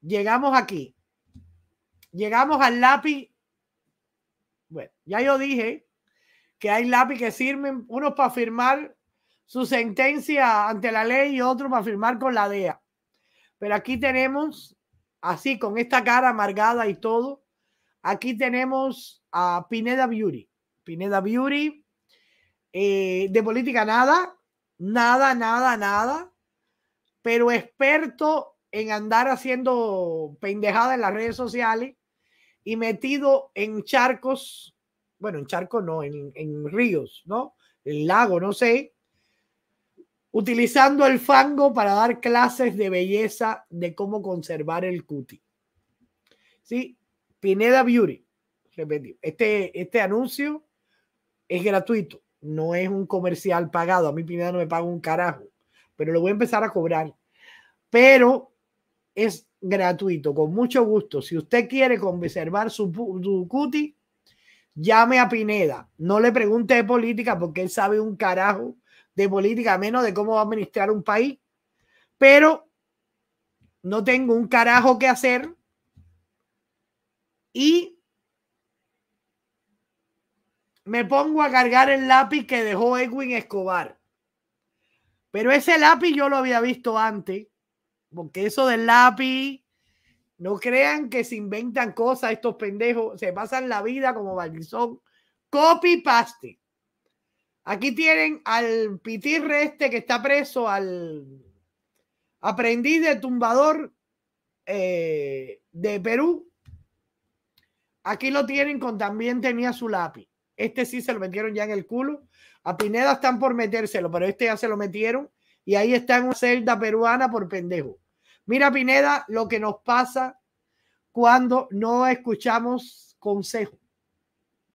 llegamos aquí, llegamos al lápiz. Bueno, ya yo dije que hay lápiz que sirven, unos para firmar su sentencia ante la ley y otros para firmar con la DEA. Pero aquí tenemos, así con esta cara amargada y todo, aquí tenemos a Pineda Beauty. Pineda Beauty, eh, de política nada, nada, nada, nada, pero experto en andar haciendo pendejada en las redes sociales y metido en charcos, bueno, en charcos no, en, ríos, ¿no? El lago, no sé, utilizando el fango para dar clases de belleza de cómo conservar el cuti. Sí, Pineda Beauty, repetido. Este, este anuncio es gratuito, no es un comercial pagado. A mí Pineda no me paga un carajo, pero lo voy a empezar a cobrar. Pero es gratuito, con mucho gusto. Si usted quiere conservar su, cuti, llame a Pineda. No le pregunte de política porque él sabe un carajo de política, menos de cómo va a administrar un país. Pero no tengo un carajo que hacer. Y me pongo a cargar el lápiz que dejó Edwin Escobar. Pero ese lápiz yo lo había visto antes porque eso del lápiz, no crean que se inventan cosas estos pendejos, se pasan la vida como son Copy paste. Aquí tienen al pitirre este que está preso, al aprendiz de tumbador eh, de Perú. Aquí lo tienen con también tenía su lápiz. Este sí se lo metieron ya en el culo. A Pineda están por metérselo, pero este ya se lo metieron y ahí está en una celda peruana por pendejo. Mira, Pineda, lo que nos pasa cuando no escuchamos consejos.